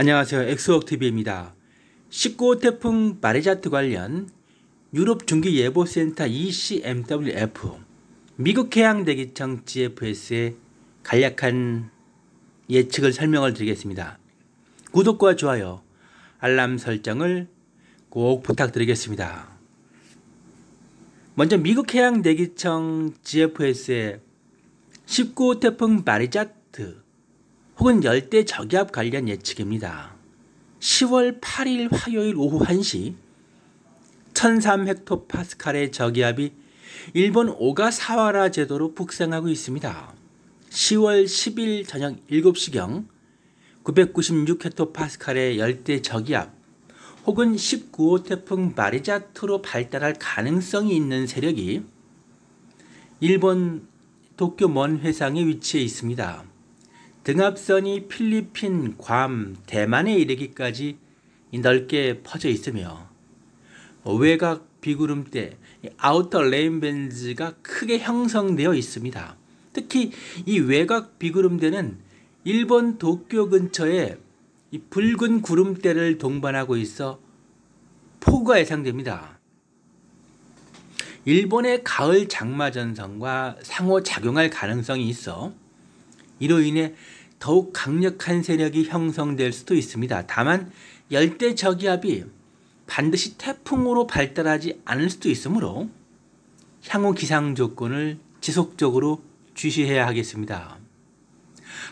안녕하세요. 엑스웍TV입니다. 19호 태풍 마리자트 관련 유럽 중기예보센터 ECMWF, 미국 해양대기청 GFS의 간략한 예측을 설명을 드리겠습니다. 구독과 좋아요, 알람 설정을 꼭 부탁드리겠습니다. 먼저 미국 해양대기청 GFS의 19호 태풍 마리자트 혹은 열대 저기압 관련 예측입니다. 10월 8일 화요일 오후 1시 1003헥토파스칼의 저기압이 일본 오가사와라 제도로 북상하고 있습니다. 10월 10일 저녁 7시경 996헥토파스칼의 열대 저기압 혹은 19호 태풍 마리자트로 발달할 가능성이 있는 세력이 일본 도쿄 먼 해상에 위치해 있습니다. 등합선이 필리핀, 괌, 대만에 이르기까지 넓게 퍼져 있으며 외곽 비구름대 아우터 레인밴즈가 크게 형성되어 있습니다. 특히 이 외곽 비구름대는 일본 도쿄 근처에 붉은 구름대를 동반하고 있어 폭우가 예상됩니다. 일본의 가을 장마 전선과 상호 작용할 가능성이 있어 이로 인해 더욱 강력한 세력이 형성될 수도 있습니다. 다만 열대 저기압이 반드시 태풍으로 발달하지 않을 수도 있으므로 향후 기상 조건을 지속적으로 주시해야 하겠습니다.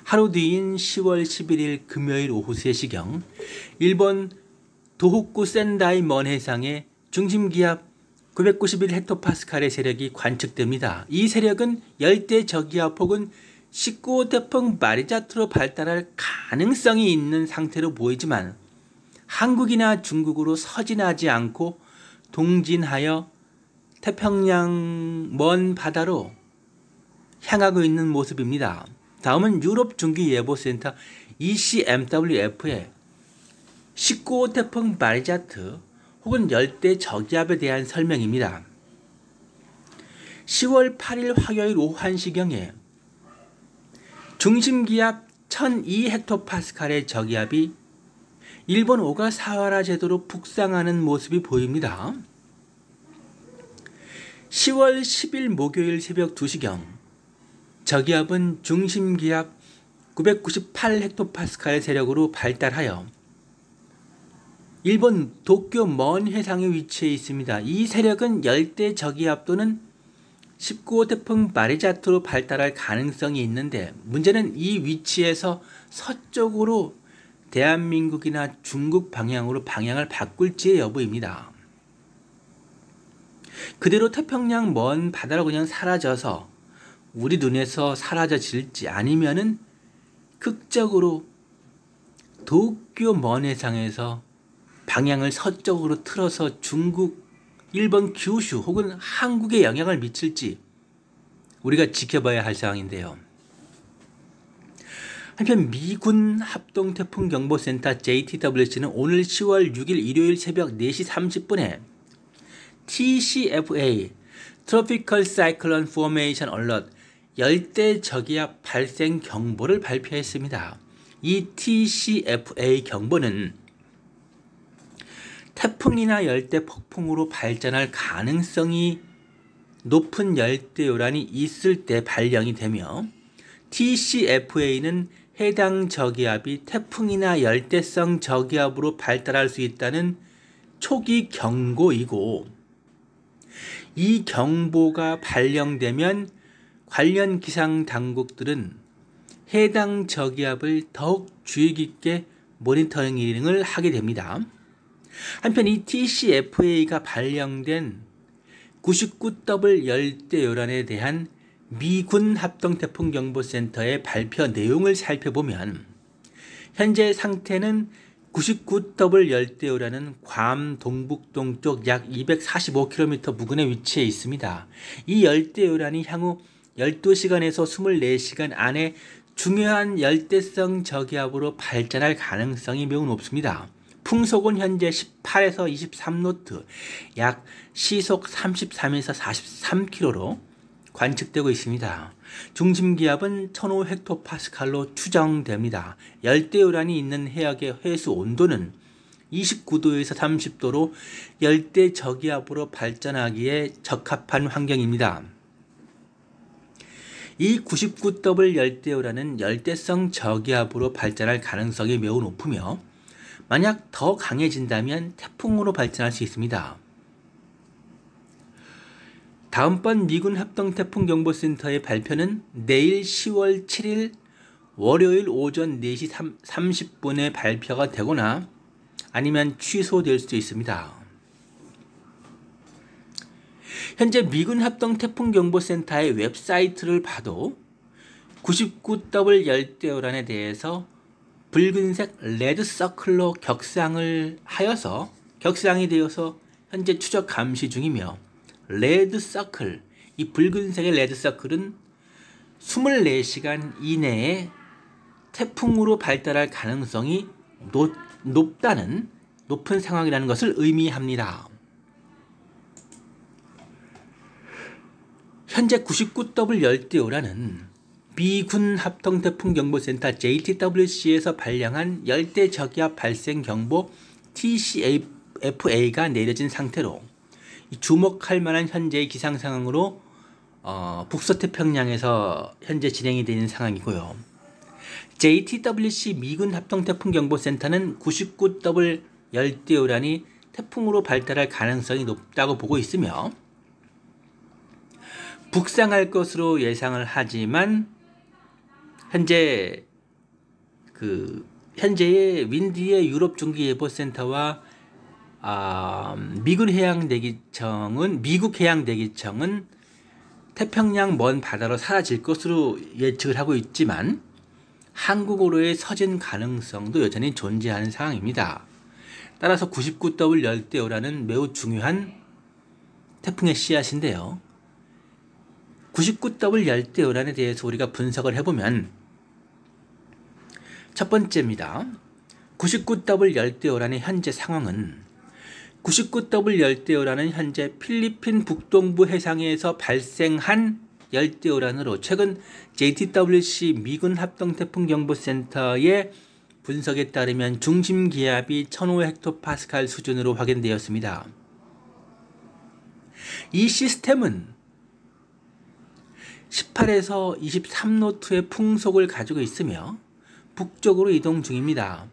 하루 뒤인 10월 11일 금요일 오후 3시경 일본 도호쿠 센다이 먼 해상의 중심기압 991헥토파스칼의 세력이 관측됩니다. 이 세력은 열대 저기압 폭은 19호 태풍 마리자트로 발달할 가능성이 있는 상태로 보이지만 한국이나 중국으로 서진하지 않고 동진하여 태평양 먼 바다로 향하고 있는 모습입니다. 다음은 유럽 중기 예보센터 ECMWF의 19호 태풍 마리자트 혹은 열대 저기압에 대한 설명입니다. 10월 8일 화요일 오후 1시경에 중심기압 1002헥토파스칼의 저기압이 일본 오가 사와라 제도로 북상하는 모습이 보입니다. 10월 10일 목요일 새벽 2시경 저기압은 중심기압 998헥토파스칼의 세력으로 발달하여 일본 도쿄 먼 해상에 위치해 있습니다. 이 세력은 열대 저기압 또는 19호 태풍 마리자트로 발달할 가능성이 있는데 문제는 이 위치에서 서쪽으로 대한민국이나 중국 방향으로 방향을 바꿀지의 여부입니다. 그대로 태평양 먼 바다로 그냥 사라져서 우리 눈에서 사라져질지 아니면은 극적으로 도쿄 먼 해상에서 방향을 서쪽으로 틀어서 중국 일본 규슈 혹은 한국에 영향을 미칠지 우리가 지켜봐야 할 상황인데요. 한편 미군 합동태풍경보센터 JTWC는 오늘 10월 6일 일요일 새벽 4시 30분에 TCFA 트로피컬 사이클론 포메이션 얼럿 열대 저기압 발생 경보를 발표했습니다. 이 TCFA 경보는 태풍이나 열대 폭풍으로 발전할 가능성이 높은 열대 요란이 있을 때 발령이 되며 TCFA는 해당 저기압이 태풍이나 열대성 저기압으로 발달할 수 있다는 초기 경고이고 이 경보가 발령되면 관련 기상 당국들은 해당 저기압을 더욱 주의 깊게 모니터링을 하게 됩니다. 한편 이 TCFA가 발령된 99W 열대 요란에 대한 미군 합동태풍경보센터의 발표 내용을 살펴보면 현재 상태는 99W 열대요란은괌 동북 동쪽 약 245km 부근에 위치해 있습니다. 이 열대요란이 향후 12시간에서 24시간 안에 중요한 열대성 저기압으로 발전할 가능성이 매우 높습니다. 풍속은 현재 18에서 23노트, 약 시속 33에서 43km로 관측되고 있습니다. 중심 기압은 1005헥토파스칼로 추정됩니다. 열대 요란이 있는 해역의 해수 온도는 29도에서 30도로 열대 저기압으로 발전하기에 적합한 환경입니다. 이 99W 열대요라는 열대성 저기압으로 발전할 가능성이 매우 높으며 만약 더 강해진다면 태풍으로 발전할 수 있습니다. 다음번 미군 합동 태풍 경보센터의 발표는 내일 10월 7일 월요일 오전 4시 30분에 발표가 되거나 아니면 취소될 수도 있습니다. 현재 미군 합동 태풍 경보센터의 웹사이트를 봐도 99W 열대우란에 대해서 붉은색 레드 서클로 격상을 하여서 격상이 되어서 현재 추적 감시 중이며 레드 서클 이 붉은색의 레드 서클은 24시간 이내에 태풍으로 발달할 가능성이 높, 높다는 높은 상황이라는 것을 의미합니다. 현재 99W 열대우라는 미군 합동태풍경보센터 JTWC에서 발령한 열대 저기압 발생 경보 TCFA가 내려진 상태로 주목할 만한 현재의 기상 상황으로 어, 북서태평양에서 현재 진행이 되는 상황이고요. JTWC 미군 합동태풍경보센터는 99W 열대우란이 태풍으로 발달할 가능성이 높다고 보고 있으며 북상할 것으로 예상을 하지만 현재 그 현재의 윈디의 유럽 중기 예보 센터와 아, 음, 미군 해양 대기청은 미국 해양 대기청은 태평양 먼 바다로 사라질 것으로 예측을 하고 있지만 한국으로의 서진 가능성도 여전히 존재하는 상황입니다. 따라서 99W 열대어라는 매우 중요한 태풍의 씨앗인데요. 99W 열대 우란에 대해서 우리가 분석을 해보면 첫 번째입니다. 99W 열대 우란의 현재 상황은 99W 열대 우란은 현재 필리핀 북동부 해상에서 발생한 열대 우란으로 최근 JTWC 미군 합동 태풍 경보센터의 분석에 따르면 중심 기압이 1005헥토파스칼 수준으로 확인되었습니다. 이 시스템은 18에서 23노트의 풍속을 가지고 있으며 북쪽으로 이동 중입니다.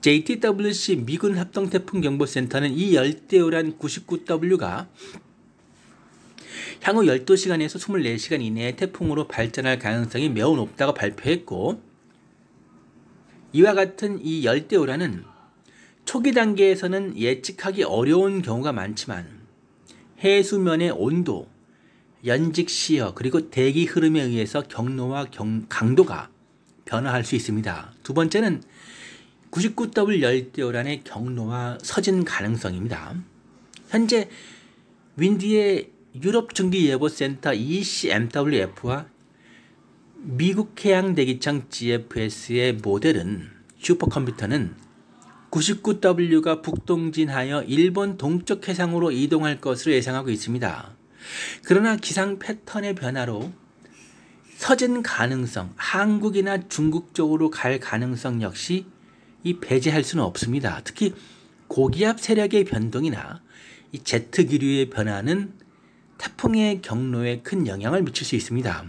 JTWC 미군 합동 태풍 경보센터는 이 열대우란 99W가 향후 12시간에서 24시간 이내에 태풍으로 발전할 가능성이 매우 높다고 발표했고 이와 같은 이 열대우란은 초기 단계에서는 예측하기 어려운 경우가 많지만 해수면의 온도, 연직 시어 그리고 대기 흐름에 의해서 경로와 경, 강도가 변화할 수 있습니다. 두 번째는 99W 열대우란의 경로와 서진 가능성입니다. 현재 윈디의 유럽 중기 예보 센터 ECMWF와 미국 해양 대기청 GFS의 모델은 슈퍼컴퓨터는 99W가 북동진하여 일본 동쪽 해상으로 이동할 것으로 예상하고 있습니다. 그러나 기상 패턴의 변화로 서진 가능성, 한국이나 중국 쪽으로 갈 가능성 역시 이 배제할 수는 없습니다. 특히 고기압 세력의 변동이나 이 제트 기류의 변화는 태풍의 경로에 큰 영향을 미칠 수 있습니다.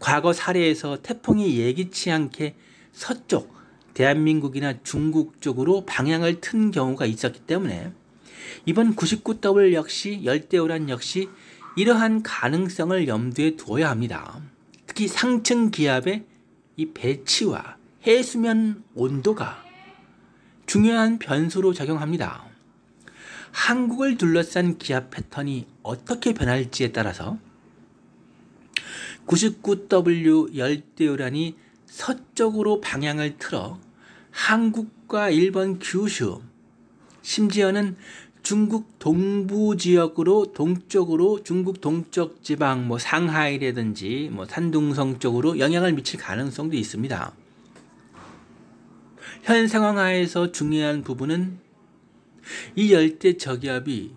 과거 사례에서 태풍이 예기치 않게 서쪽, 대한민국이나 중국 쪽으로 방향을 튼 경우가 있었기 때문에 이번 99W 역시 열대우란 역시 이러한 가능성을 염두에 두어야 합니다. 특히 상층 기압의 이 배치와 해수면 온도가 중요한 변수로 작용합니다. 한국을 둘러싼 기압 패턴이 어떻게 변할지에 따라서 99W 열대우란이 서쪽으로 방향을 틀어 한국과 일본 규슈, 심지어는 중국 동부 지역으로 동쪽으로 중국 동쪽 지방 뭐 상하이라든지 뭐 산둥성 쪽으로 영향을 미칠 가능성도 있습니다. 현 상황 하에서 중요한 부분은 이 열대 저기압이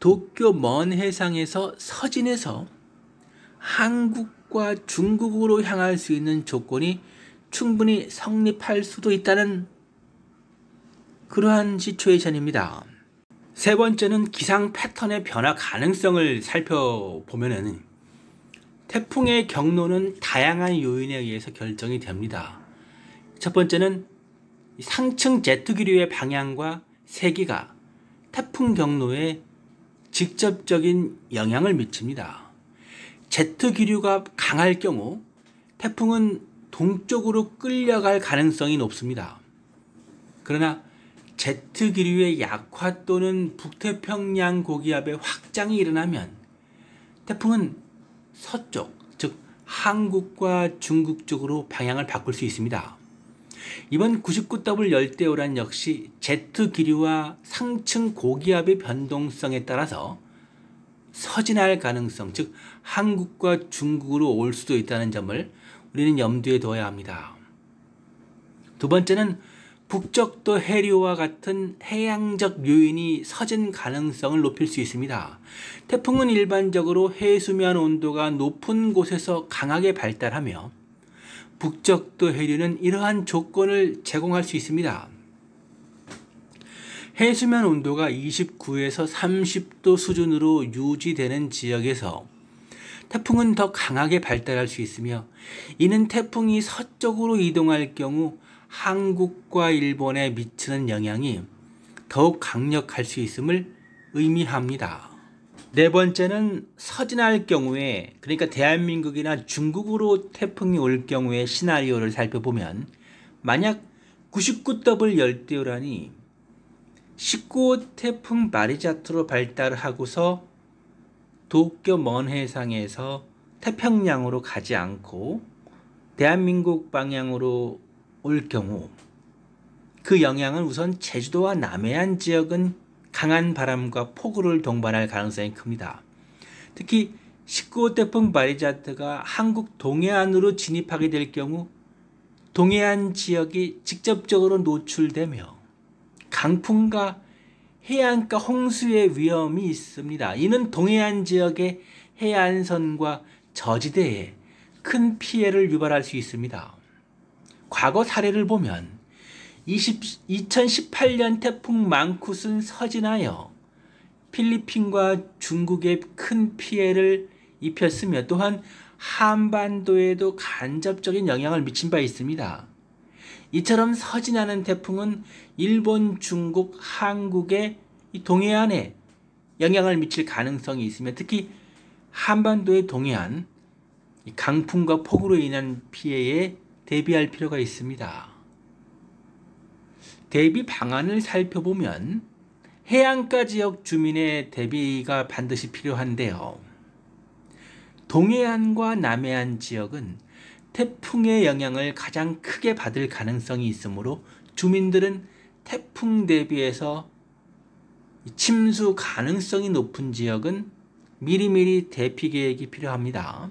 도쿄 먼 해상에서 서진에서 한국과 중국으로 향할 수 있는 조건이 충분히 성립할 수도 있다는 그러한 시츄에이션입니다. 세 번째는 기상 패턴의 변화 가능성을 살펴보면 태풍의 경로는 다양한 요인에 의해서 결정이 됩니다. 첫 번째는 상층 제트기류의 방향과 세기가 태풍 경로에 직접적인 영향을 미칩니다. 제트기류가 강할 경우 태풍은 동쪽으로 끌려갈 가능성이 높습니다. 그러나 제트 기류의 약화 또는 북태평양 고기압의 확장이 일어나면 태풍은 서쪽, 즉 한국과 중국 쪽으로 방향을 바꿀 수 있습니다. 이번 99W 열대우란 역시 제트 기류와 상층 고기압의 변동성에 따라서 서진할 가능성, 즉 한국과 중국으로 올 수도 있다는 점을 우리는 염두에 둬야 합니다. 두 번째는 북적도 해류와 같은 해양적 요인이 서진 가능성을 높일 수 있습니다. 태풍은 일반적으로 해수면 온도가 높은 곳에서 강하게 발달하며 북적도 해류는 이러한 조건을 제공할 수 있습니다. 해수면 온도가 29에서 30도 수준으로 유지되는 지역에서 태풍은 더 강하게 발달할 수 있으며 이는 태풍이 서쪽으로 이동할 경우 한국과 일본에 미치는 영향이 더욱 강력할 수 있음을 의미합니다. 네 번째는 서진할 경우에 그러니까 대한민국이나 중국으로 태풍이 올 경우의 시나리오를 살펴보면 만약 99W 열대우란이 19호 태풍 마리자트로 발달하고서 도쿄 먼 해상에서 태평양으로 가지 않고 대한민국 방향으로 올 경우 그 영향은 우선 제주도와 남해안 지역은 강한 바람과 폭우를 동반할 가능성이 큽니다. 특히 19호 태풍 바리자트가 한국 동해안으로 진입하게 될 경우 동해안 지역이 직접적으로 노출되며 강풍과 해안가 홍수의 위험이 있습니다. 이는 동해안 지역의 해안선과 저지대에 큰 피해를 유발할 수 있습니다. 과거 사례를 보면 20, 2018년 태풍 망쿠슨 서진하여 필리핀과 중국에 큰 피해를 입혔으며 또한 한반도에도 간접적인 영향을 미친 바 있습니다. 이처럼 서진하는 태풍은 일본, 중국, 한국의 동해안에 영향을 미칠 가능성이 있으며 특히 한반도의 동해안 강풍과 폭우로 인한 피해에 대비할 필요가 있습니다. 대비 방안을 살펴보면 해안가 지역 주민의 대비가 반드시 필요한데요. 동해안과 남해안 지역은 태풍의 영향을 가장 크게 받을 가능성이 있으므로 주민들은 태풍 대비해서 침수 가능성이 높은 지역은 미리미리 대피 계획이 필요합니다.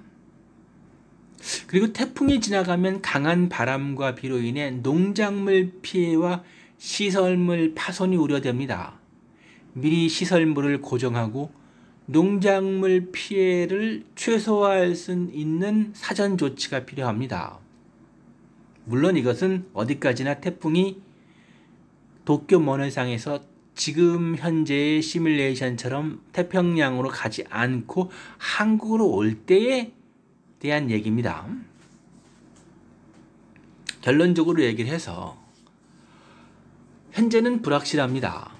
그리고 태풍이 지나가면 강한 바람과 비로 인해 농작물 피해와 시설물 파손이 우려됩니다. 미리 시설물을 고정하고 농작물 피해를 최소화할 수 있는 사전 조치가 필요합니다. 물론 이것은 어디까지나 태풍이 도쿄 먼해상에서 지금 현재의 시뮬레이션처럼 태평양으로 가지 않고 한국으로 올 때의 대한 얘기입니다. 결론적으로 얘기를 해서 현재는 불확실합니다.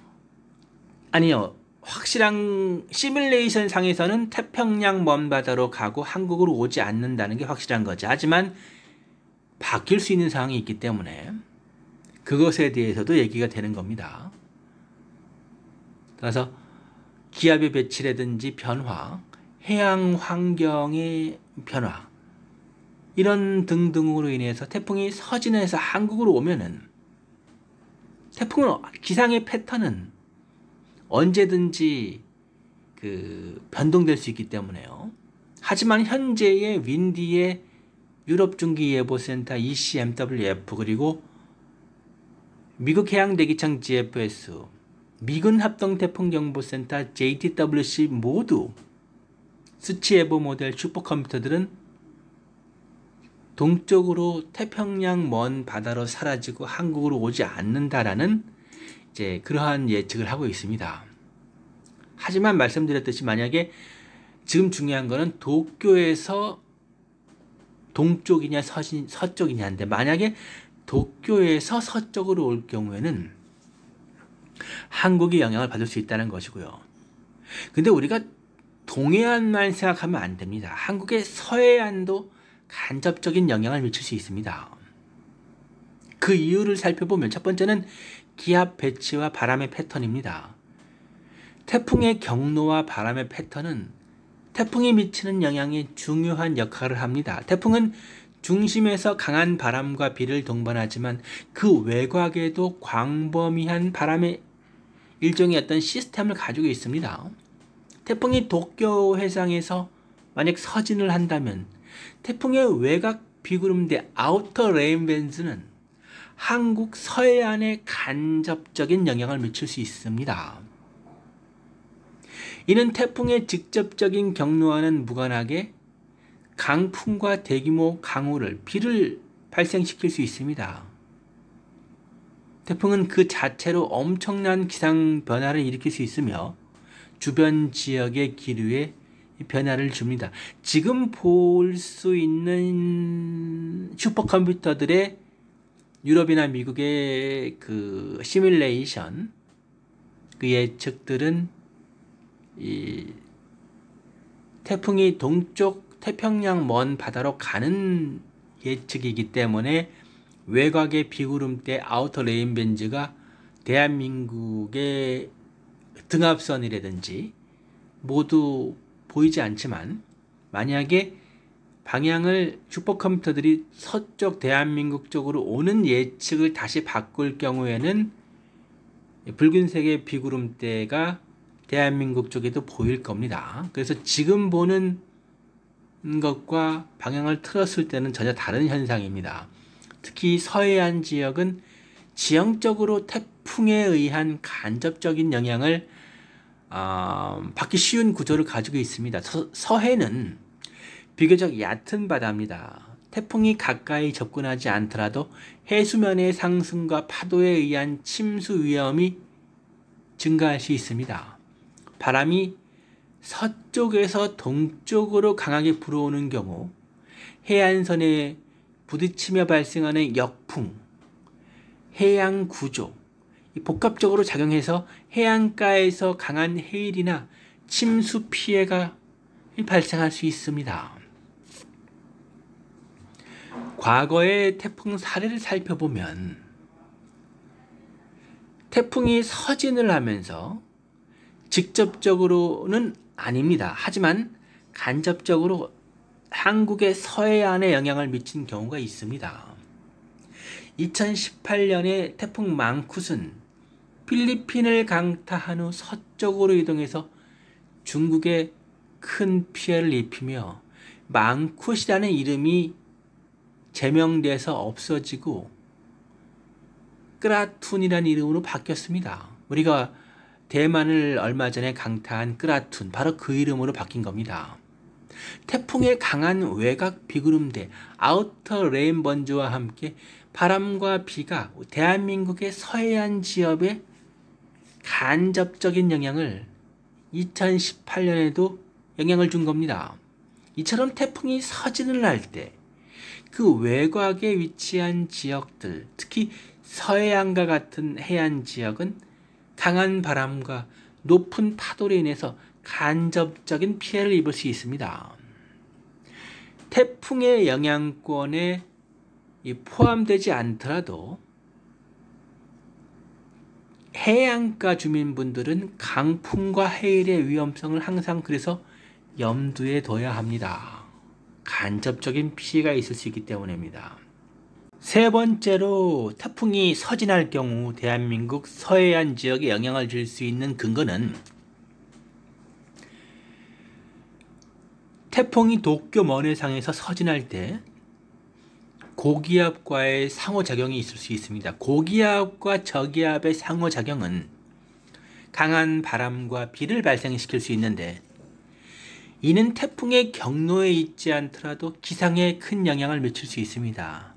아니요. 확실한 시뮬레이션 상에서는 태평양 먼바다로 가고 한국으로 오지 않는다는 게 확실한 거죠. 하지만 바뀔 수 있는 상황이 있기 때문에 그것에 대해서도 얘기가 되는 겁니다. 따라서 기압의 배치라든지 변화, 해양 환경의 변화 이런 등등으로 인해서 태풍이 서진에서 한국으로 오면은 태풍은 기상의 패턴은 언제든지 그 변동될 수 있기 때문에요. 하지만 현재의 윈디의 유럽 중기 예보센터 ECMWF 그리고 미국 해양 대기청 GFS, 미군 합동 태풍 경보센터 JTWC 모두 스치에브 모델 슈퍼컴퓨터들은 동쪽으로 태평양 먼 바다로 사라지고 한국으로 오지 않는다라는 이제 그러한 예측을 하고 있습니다. 하지만 말씀드렸듯이 만약에 지금 중요한 거는 도쿄에서 동쪽이냐 서신, 서쪽이냐인데 만약에 도쿄에서 서쪽으로 올 경우에는 한국이 영향을 받을 수 있다는 것이고요. 근데 우리가 동해안만 생각하면 안 됩니다. 한국의 서해안도 간접적인 영향을 미칠 수 있습니다. 그 이유를 살펴보면 첫 번째는 기압 배치와 바람의 패턴입니다. 태풍의 경로와 바람의 패턴은 태풍이 미치는 영향에 중요한 역할을 합니다. 태풍은 중심에서 강한 바람과 비를 동반하지만 그 외곽에도 광범위한 바람의 일종의 어떤 시스템을 가지고 있습니다. 태풍이 도쿄 해상에서 만약 서진을 한다면 태풍의 외곽 비구름대 아우터 레인밴드는 한국 서해안에 간접적인 영향을 미칠 수 있습니다. 이는 태풍의 직접적인 경로와는 무관하게 강풍과 대규모 강우를 비를 발생시킬 수 있습니다. 태풍은 그 자체로 엄청난 기상 변화를 일으킬 수 있으며 주변 지역의 기류에 변화를 줍니다. 지금 볼 수 있는 슈퍼컴퓨터들의 유럽이나 미국의 그 시뮬레이션 그 예측들은 이 태풍이 동쪽 태평양 먼 바다로 가는 예측이기 때문에 외곽의 비구름 대 아우터 레인 벤즈가 대한민국의 등합선이라든지 모두 보이지 않지만 만약에 방향을 슈퍼컴퓨터들이 서쪽 대한민국 쪽으로 오는 예측을 다시 바꿀 경우에는 붉은색의 비구름대가 대한민국 쪽에도 보일 겁니다. 그래서 지금 보는 것과 방향을 틀었을 때는 전혀 다른 현상입니다. 특히 서해안 지역은 지형적으로 태풍에 의한 간접적인 영향을 어, 받기 쉬운 구조를 가지고 있습니다. 서, 해는 비교적 얕은 바다입니다. 태풍이 가까이 접근하지 않더라도 해수면의 상승과 파도에 의한 침수 위험이 증가할 수 있습니다. 바람이 서쪽에서 동쪽으로 강하게 불어오는 경우 해안선에 부딪히며 발생하는 역풍, 해양 구조, 복합적으로 작용해서 해안가에서 강한 해일이나 침수 피해가 발생할 수 있습니다. 과거의 태풍 사례를 살펴보면 태풍이 서진을 하면서 직접적으로는 아닙니다. 하지만 간접적으로 한국의 서해안에 영향을 미친 경우가 있습니다. 2018년에 태풍 망쿠슨 필리핀을 강타한 후 서쪽으로 이동해서 중국에 큰 피해를 입히며 망쿠시라는 이름이 제명돼서 없어지고 끄라툰이라는 이름으로 바뀌었습니다. 우리가 대만을 얼마 전에 강타한 끄라툰 바로 그 이름으로 바뀐 겁니다. 태풍의 강한 외곽 비구름대 아우터 레인 번즈와 함께 바람과 비가 대한민국의 서해안 지역에 간접적인 영향을 2018년에도 영향을 준 겁니다. 이처럼 태풍이 서진을 할 때 그 외곽에 위치한 지역들, 특히 서해안과 같은 해안 지역은 강한 바람과 높은 파도로 인해서 간접적인 피해를 입을 수 있습니다. 태풍의 영향권에 포함되지 않더라도 해안가 주민분들은 강풍과 해일의 위험성을 항상 그래서 염두에 둬야 합니다. 간접적인 피해가 있을 수 있기 때문입니다. 세 번째로 태풍이 서진할 경우 대한민국 서해안 지역에 영향을 줄 수 있는 근거는 태풍이 도쿄 먼해상에서 서진할 때 고기압과의 상호작용이 있을 수 있습니다. 고기압과 저기압의 상호작용은 강한 바람과 비를 발생시킬 수 있는데 이는 태풍의 경로에 있지 않더라도 기상에 큰 영향을 미칠 수 있습니다.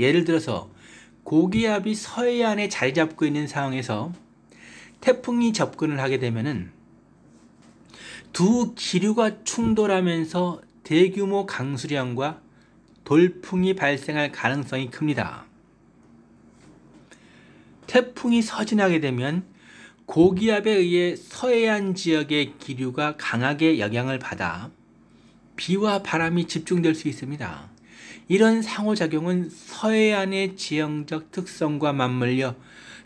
예를 들어서 고기압이 서해안에 자리 잡고 있는 상황에서 태풍이 접근을 하게 되면두 기류가 충돌하면서 대규모 강수량과 돌풍이 발생할 가능성이 큽니다. 태풍이 서진하게 되면 고기압에 의해 서해안 지역의 기류가 강하게 영향을 받아 비와 바람이 집중될 수 있습니다. 이런 상호작용은 서해안의 지형적 특성과 맞물려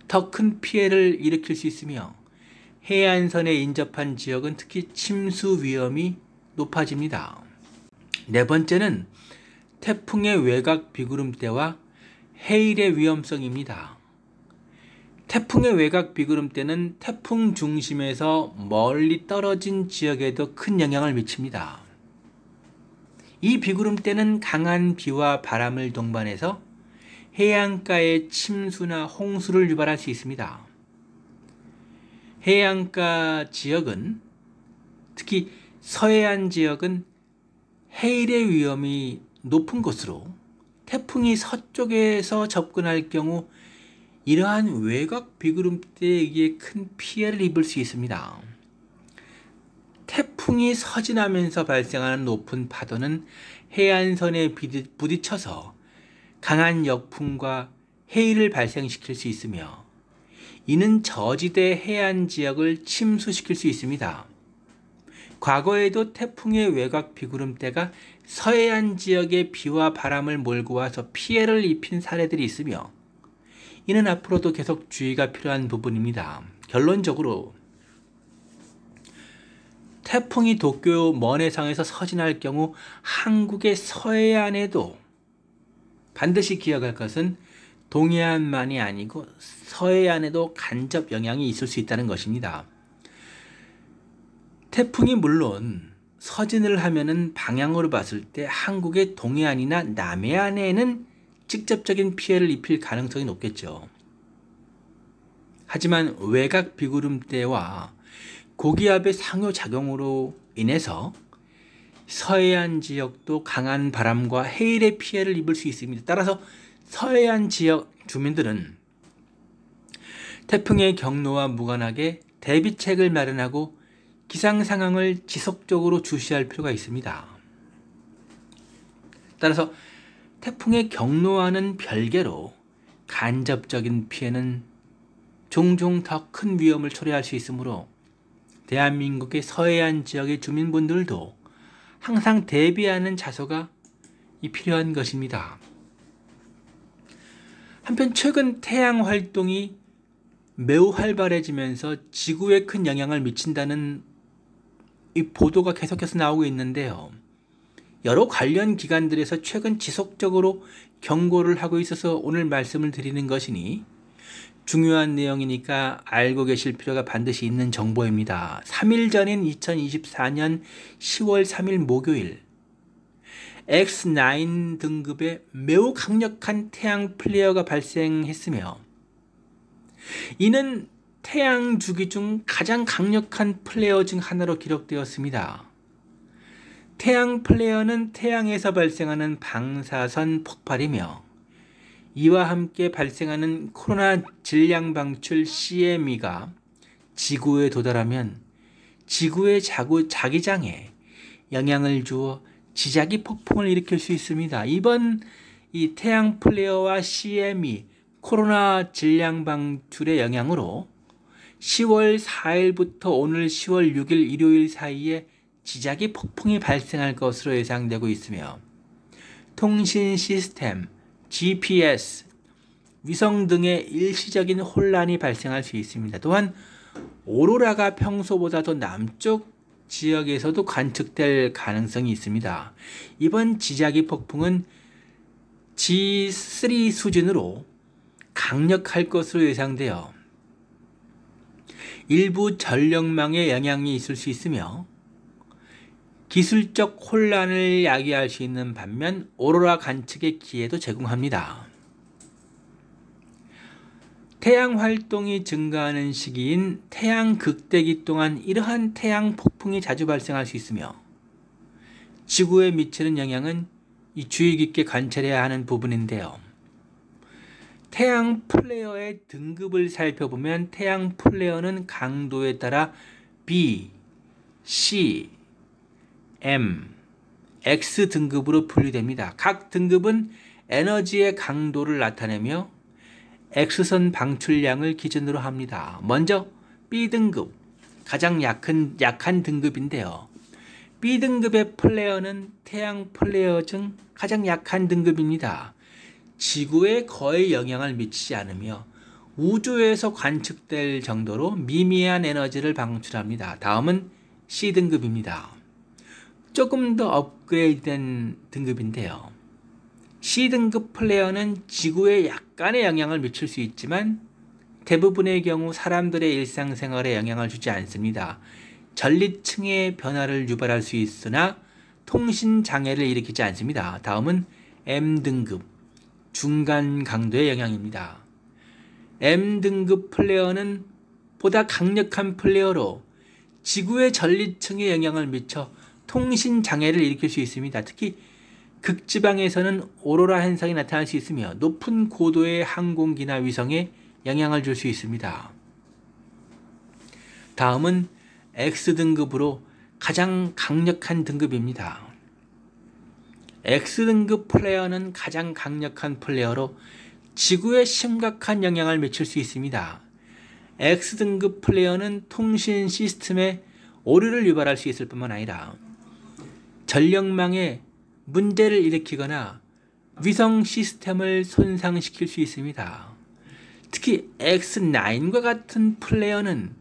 더 큰 피해를 일으킬 수 있으며 해안선에 인접한 지역은 특히 침수 위험이 높아집니다. 네 번째는 태풍의 외곽 비구름대와 해일의 위험성입니다. 태풍의 외곽 비구름대는 태풍 중심에서 멀리 떨어진 지역에도 큰 영향을 미칩니다. 이 비구름대는 강한 비와 바람을 동반해서 해안가에 침수나 홍수를 유발할 수 있습니다. 해안가 지역은 특히 서해안 지역은 해일의 위험이 높은 곳으로 태풍이 서쪽에서 접근할 경우 이러한 외곽 비구름대에 큰 피해를 입을 수 있습니다. 태풍이 서진하면서 발생하는 높은 파도는 해안선에 부딪혀서 강한 역풍과 해일을 발생시킬 수 있으며 이는 저지대 해안 지역을 침수시킬 수 있습니다. 과거에도 태풍의 외곽 비구름대가 서해안 지역에 비와 바람을 몰고 와서 피해를 입힌 사례들이 있으며 이는 앞으로도 계속 주의가 필요한 부분입니다. 결론적으로 태풍이 도쿄 먼해상에서 서진할 경우 한국의 서해안에도 반드시 기억할 것은 동해안만이 아니고 서해안에도 간접 영향이 있을 수 있다는 것입니다. 태풍이 물론 서진을 하면은 방향으로 봤을 때 한국의 동해안이나 남해안에는 직접적인 피해를 입힐 가능성이 높겠죠. 하지만 외곽 비구름대와 고기압의 상호작용으로 인해서 서해안 지역도 강한 바람과 해일의 피해를 입을 수 있습니다. 따라서 서해안 지역 주민들은 태풍의 경로와 무관하게 대비책을 마련하고 기상 상황을 지속적으로 주시할 필요가 있습니다. 따라서 태풍의 경로와는 별개로 간접적인 피해는 종종 더 큰 위험을 초래할 수 있으므로 대한민국의 서해안 지역의 주민분들도 항상 대비하는 자세가 필요한 것입니다. 한편 최근 태양 활동이 매우 활발해지면서 지구에 큰 영향을 미친다는 이 보도가 계속해서 나오고 있는데요. 여러 관련 기관들에서 최근 지속적으로 경고를 하고 있어서 오늘 말씀을 드리는 것이니 중요한 내용이니까 알고 계실 필요가 반드시 있는 정보입니다. 3일 전인 2024년 10월 3일 목요일 X9 등급의 매우 강력한 태양 플레어가 발생했으며 이는 태양 주기 중 가장 강력한 플레어 중 하나로 기록되었습니다. 태양 플레어는 태양에서 발생하는 방사선 폭발이며 이와 함께 발생하는 코로나 질량 방출 CME가 지구에 도달하면 지구의 자구, 자기장에 영향을 주어 지자기 폭풍을 일으킬 수 있습니다. 이번 이 태양 플레어와 CME 코로나 질량 방출의 영향으로 10월 4일부터 오늘 10월 6일 일요일 사이에 지자기 폭풍이 발생할 것으로 예상되고 있으며 통신 시스템, GPS, 위성 등의 일시적인 혼란이 발생할 수 있습니다. 또한 오로라가 평소보다 더 남쪽 지역에서도 관측될 가능성이 있습니다. 이번 지자기 폭풍은 G3 수준으로 강력할 것으로 예상되어 일부 전력망에 영향이 있을 수 있으며 기술적 혼란을 야기할 수 있는 반면 오로라 관측의 기회도 제공합니다. 태양 활동이 증가하는 시기인 태양 극대기 동안 이러한 태양 폭풍이 자주 발생할 수 있으며 지구에 미치는 영향은 주의 깊게 관찰해야 하는 부분인데요. 태양 플레어의 등급을 살펴보면 태양 플레어는 강도에 따라 B, C, M, X 등급으로 분류됩니다. 각 등급은 에너지의 강도를 나타내며 X선 방출량을 기준으로 합니다. 먼저 B등급, 가장 약한, 약한 등급인데요. B등급의 플레어는 태양 플레어 중 가장 약한 등급입니다. 지구에 거의 영향을 미치지 않으며 우주에서 관측될 정도로 미미한 에너지를 방출합니다. 다음은 C등급입니다. 조금 더 업그레이드된 등급인데요. C등급 플레어는 지구에 약간의 영향을 미칠 수 있지만 대부분의 경우 사람들의 일상생활에 영향을 주지 않습니다. 전리층의 변화를 유발할 수 있으나 통신 장애를 일으키지 않습니다. 다음은 M등급. 중간 강도의 영향입니다. M등급 플레어는 보다 강력한 플레어로 지구의 전리층에 영향을 미쳐 통신 장애를 일으킬 수 있습니다. 특히 극지방에서는 오로라 현상이 나타날 수 있으며 높은 고도의 항공기나 위성에 영향을 줄 수 있습니다. 다음은 X등급으로 가장 강력한 등급입니다. X등급 플레이어는 가장 강력한 플레이어로 지구에 심각한 영향을 미칠 수 있습니다. X등급 플레이어는 통신 시스템에 오류를 유발할 수 있을 뿐만 아니라 전력망에 문제를 일으키거나 위성 시스템을 손상시킬 수 있습니다. 특히 X9과 같은 플레이어는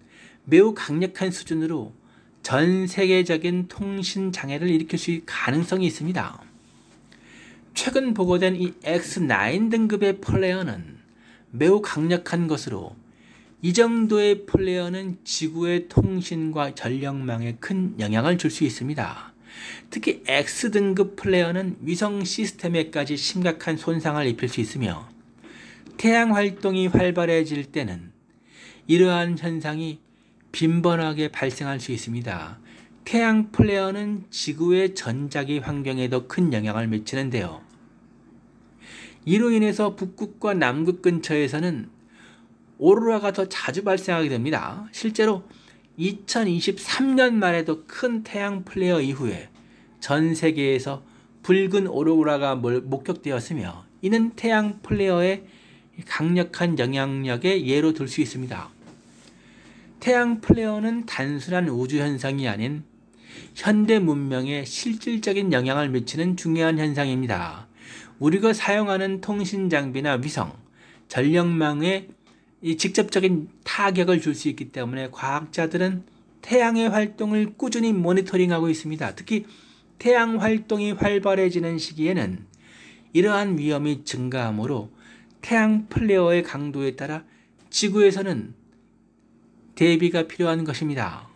매우 강력한 수준으로 전 세계적인 통신 장애를 일으킬 수 있는 가능성이 있습니다. 최근 보고된 이 X9 등급의 플레어는 매우 강력한 것으로 이 정도의 플레어는 지구의 통신과 전력망에 큰 영향을 줄 수 있습니다. 특히 X등급 플레어는 위성 시스템에까지 심각한 손상을 입힐 수 있으며 태양 활동이 활발해질 때는 이러한 현상이 빈번하게 발생할 수 있습니다. 태양 플레어는 지구의 전자기 환경에도 큰 영향을 미치는데요. 이로 인해서 북극과 남극 근처에서는 오로라가 더 자주 발생하게 됩니다. 실제로 2 0 2 3년말에도큰 태양 플레어 이후에 전 세계에서 붉은 오로라가 목격되었으며 이는 태양 플레어의 강력한 영향력의 예로 들 수 있습니다. 태양 플레어는 단순한 우주 현상이 아닌 현대 문명에 실질적인 영향을 미치는 중요한 현상입니다. 우리가 사용하는 통신 장비나 위성, 전력망에 이 직접적인 타격을 줄 수 있기 때문에 과학자들은 태양의 활동을 꾸준히 모니터링하고 있습니다. 특히 태양 활동이 활발해지는 시기에는 이러한 위험이 증가하므로 태양 플레어의 강도에 따라 지구에서는 대비가 필요한 것입니다.